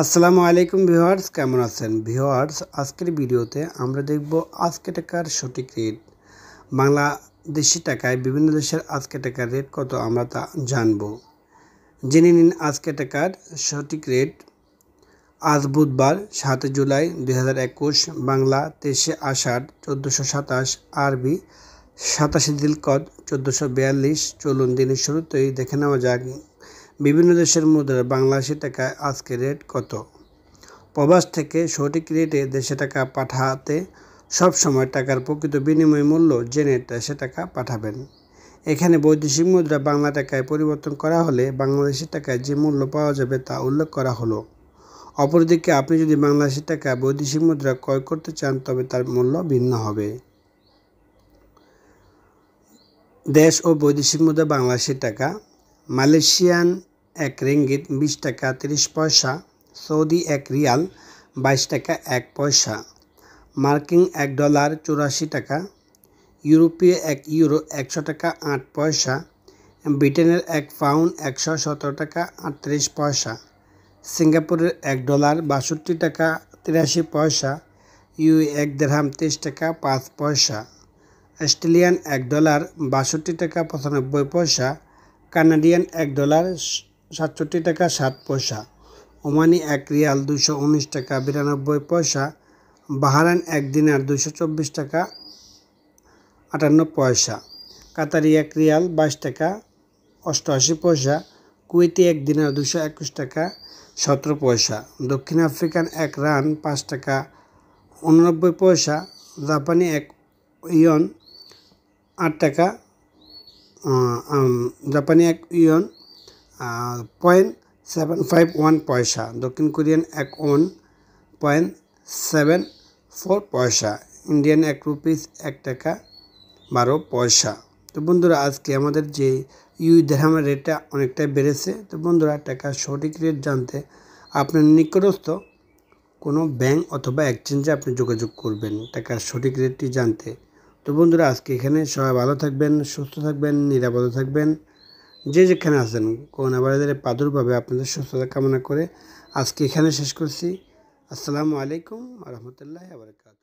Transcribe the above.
আসসালামু আলাইকুম ভিউয়ার্স কেমন আছেন ভিউয়ার্স আজকের ভিডিওতে আমরা দেখব আজকে টাকার সঠিক রেট বাংলাদেশি টাকায় বিভিন্ন দেশের আজকে টাকার রেট কত আমরা তা জানব জেনে নিন আজকে টাকার সঠিক রেট আজ বুধবার সাত জুলাই দু বাংলা তেইশে আষাঢ় চোদ্দোশো সাতাশ আরবি সাতাশে দিলকদ চোদ্দোশো বিয়াল্লিশ চলুন দিনের শুরুতেই দেখে নেওয়া যাক বিভিন্ন দেশের মুদ্রায় বাংলাদেশি টাকায় আজকে রেট কত প্রবাস থেকে সঠিক রেটে দেশে টাকা পাঠাতে সবসময় টাকার প্রকৃত বিনিময় মূল্য জেনে দেশে টাকা পাঠাবেন এখানে বৈদেশিক মুদ্রা বাংলা টাকায় পরিবর্তন করা হলে বাংলাদেশি টাকায় যে মূল্য পাওয়া যাবে তা উল্লেখ করা হলো অপরদিকে আপনি যদি বাংলাদেশি টাকা বৈদেশিক মুদ্রা ক্রয় করতে চান তবে তার মূল্য ভিন্ন হবে দেশ ও বৈদেশিক মুদ্রা বাংলাদেশি টাকা মালয়েশিয়ান এক রিঙ্গিত বিশ টাকা তিরিশ পয়সা সৌদি এক রিয়াল বাইশ টাকা এক পয়সা মার্কিন এক ডলার চুরাশি টাকা ইউরোপীয় এক ইউরো একশো টাকা আট পয়সা ব্রিটেনের এক পাউন্ড একশো সতেরো টাকা আটত্রিশ পয়সা সিঙ্গাপুরের এক ডলার বাষট্টি টাকা তিরাশি পয়সা ইউ এক দেড়হাম তেইশ টাকা পাঁচ পয়সা অস্ট্রেলিয়ান এক ডলার বাষট্টি টাকা পঁচানব্বই পয়সা কানাডিয়ান এক ডলার সাতষট্টি টাকা সাত পয়সা ওমানি এক রিয়াল দুশো উনিশ টাকা বিরানব্বই পয়সা বাহারান এক দিনার দুশো চব্বিশ টাকা আটান্ন পয়সা কাতারি এক রিয়াল বাইশ টাকা অষ্টআশি পয়সা কুয়েতি এক দিনার দুশো একুশ টাকা সতেরো পয়সা দক্ষিণ আফ্রিকান এক রান পাঁচ টাকা উননব্বই পয়সা জাপানি এক ইয়ন আট টাকা জাপানি এক yen point seven five one পয়সা দক্ষিণ কোরিয়ান এক ওয়ান পয়েন্ট সেভেন ফোর পয়সা ইন্ডিয়ান এক রুপিস এক টাকা বারো পয়সা তো বন্ধুরা আজকে আমাদের যে ইউ দেহামের রেটটা অনেকটাই বেড়েছে তো বন্ধুরা টাকার সঠিক রেট জানতে আপনার নিকটস্থ কোনো ব্যাংক অথবা এক্সচেঞ্জে আপনি যোগাযোগ করবেন টাকার সঠিক রেটটি জানতে তো বন্ধুরা আজকে এখানে সবাই ভালো থাকবেন সুস্থ থাকবেন নিরাপদে থাকবেন যে যেখানে আছেন করোনা ভাইরাসের প্রাদুর্ভাবে আপনাদের সুস্থতা কামনা করে আজকে এখানে শেষ করছি আসসালামু আলাইকুম রহমতুল্লাহ আবরকাত